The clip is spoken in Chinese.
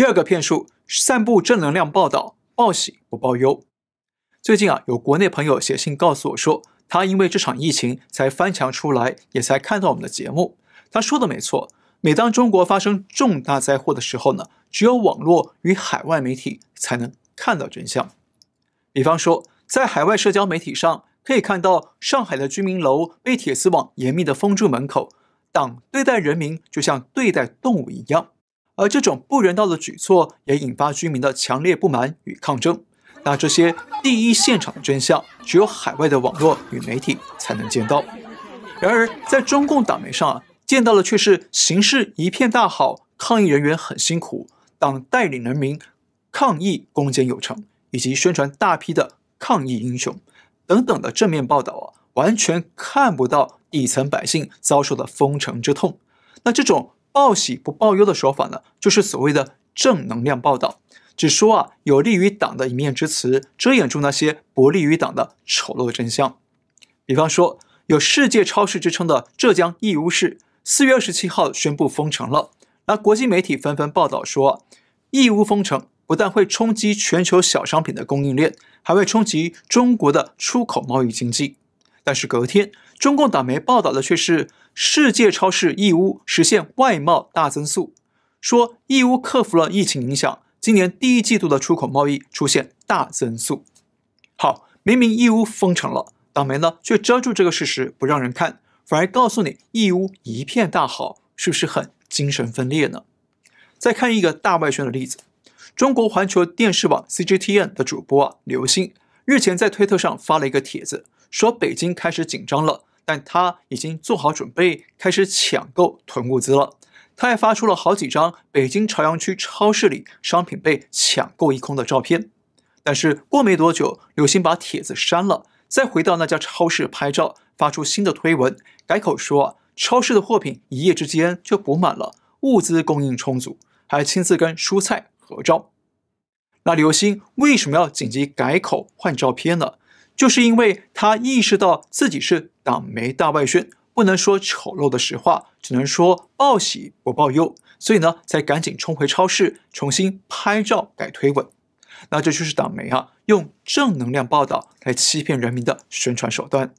第二个骗术：散布正能量报道，报喜不报忧。最近啊，有国内朋友写信告诉我说，他因为这场疫情才翻墙出来，也才看到我们的节目。他说的没错，每当中国发生重大灾祸的时候呢，只有网络与海外媒体才能看到真相。比方说，在海外社交媒体上可以看到，上海的居民楼被铁丝网严密的封住门口，党对待人民就像对待动物一样。而这种不人道的举措也引发居民的强烈不满与抗争。那这些第一现场的真相，只有海外的网络与媒体才能见到。然而，在中共党媒上啊，见到的却是形势一片大好，抗议人员很辛苦，党带领人民抗议攻坚有成，以及宣传大批的抗议英雄等等的正面报道啊，完全看不到底层百姓遭受的封城之痛。那这种。报喜不报忧的说法呢，就是所谓的正能量报道，只说啊有利于党的一面之词，遮掩住那些不利于党的丑陋真相。比方说，有“世界超市”之称的浙江义乌市，四月二十七号宣布封城了，那国际媒体纷纷报道说，义乌封城不但会冲击全球小商品的供应链，还会冲击中国的出口贸易经济。但是隔天，中共党媒报道的却是世界超市义乌实现外贸大增速，说义乌克服了疫情影响，今年第一季度的出口贸易出现大增速。好，明明义乌封城了，党媒呢却遮住这个事实不让人看，反而告诉你义乌一片大好，是不是很精神分裂呢？再看一个大外宣的例子，中国环球电视网 CGTN 的主播啊刘星日前在推特上发了一个帖子，说北京开始紧张了。但他已经做好准备，开始抢购囤物资了。他还发出了好几张北京朝阳区超市里商品被抢购一空的照片。但是过没多久，刘星把帖子删了，再回到那家超市拍照，发出新的推文，改口说啊，超市的货品一夜之间就补满了，物资供应充足，还亲自跟蔬菜合照。那刘星为什么要紧急改口换照片呢？就是因为他意识到自己是党媒大外宣，不能说丑陋的实话，只能说报喜不报忧，所以呢，才赶紧冲回超市重新拍照改推文。那这就是党媒啊，用正能量报道来欺骗人民的宣传手段。